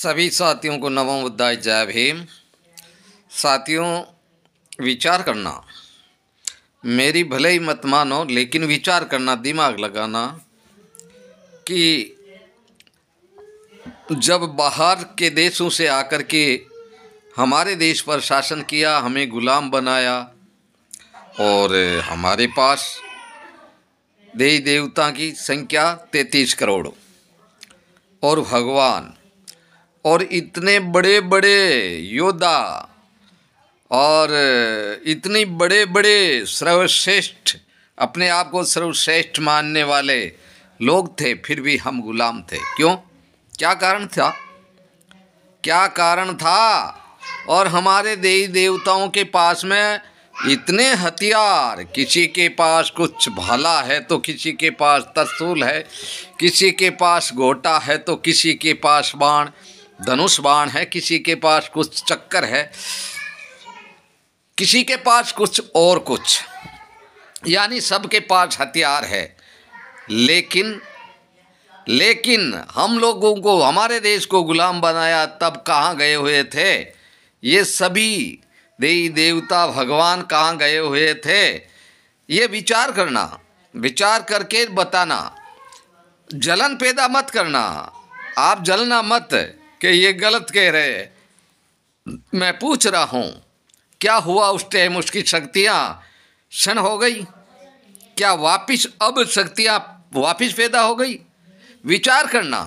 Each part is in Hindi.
सभी साथियों को नवम उद्याय जय भीम साथियों विचार करना मेरी भले ही मत मानो लेकिन विचार करना दिमाग लगाना कि जब बाहर के देशों से आकर के हमारे देश पर शासन किया हमें गुलाम बनाया और हमारे पास देवी देवता की संख्या तैतीस करोड़ और भगवान और इतने बड़े बड़े योद्धा और इतने बड़े बड़े सर्वश्रेष्ठ अपने आप को सर्वश्रेष्ठ मानने वाले लोग थे फिर भी हम गुलाम थे क्यों क्या कारण था क्या कारण था और हमारे देवी देवताओं के पास में इतने हथियार किसी के पास कुछ भाला है तो किसी के पास तरसूल है किसी के पास गोटा है तो किसी के पास बाण धनुष बाण है किसी के पास कुछ चक्कर है किसी के पास कुछ और कुछ यानी सबके पास हथियार है लेकिन लेकिन हम लोगों को हमारे देश को गुलाम बनाया तब कहाँ गए हुए थे ये सभी देवी देवता भगवान कहाँ गए हुए थे ये विचार करना विचार करके बताना जलन पैदा मत करना आप जलना मत कि ये गलत कह रहे हैं मैं पूछ रहा हूँ क्या हुआ उस टाइम उसकी शक्तियाँ क्षण हो गई क्या वापिस अब शक्तियाँ वापिस पैदा हो गई विचार करना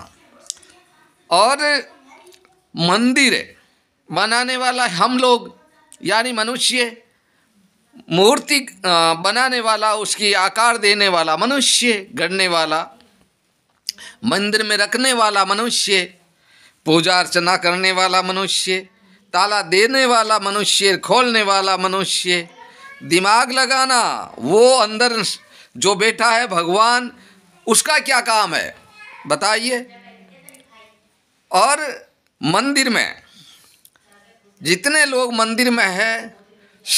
और मंदिर बनाने वाला हम लोग यानी मनुष्य मूर्ति बनाने वाला उसकी आकार देने वाला मनुष्य गढ़ने वाला मंदिर में रखने वाला मनुष्य पूजा अर्चना करने वाला मनुष्य ताला देने वाला मनुष्य खोलने वाला मनुष्य दिमाग लगाना वो अंदर जो बेटा है भगवान उसका क्या काम है बताइए और मंदिर में जितने लोग मंदिर में है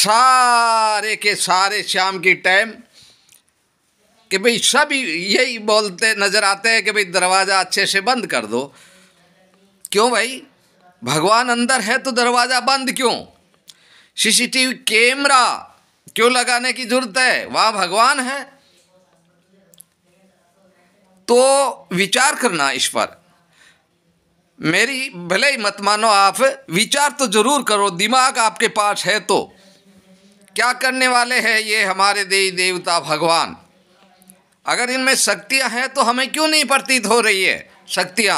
सारे के सारे शाम की टाइम कि भाई सब यही बोलते नज़र आते हैं कि भाई दरवाज़ा अच्छे से बंद कर दो क्यों भाई भगवान अंदर है तो दरवाज़ा बंद क्यों सीसीटीवी कैमरा क्यों लगाने की जरूरत है वहां भगवान है तो विचार करना इस पर मेरी भले ही मत मानो आप विचार तो जरूर करो दिमाग आपके पास है तो क्या करने वाले हैं ये हमारे देवी देवता भगवान अगर इनमें शक्तियां हैं तो हमें क्यों नहीं प्रतीत हो रही है शक्तियां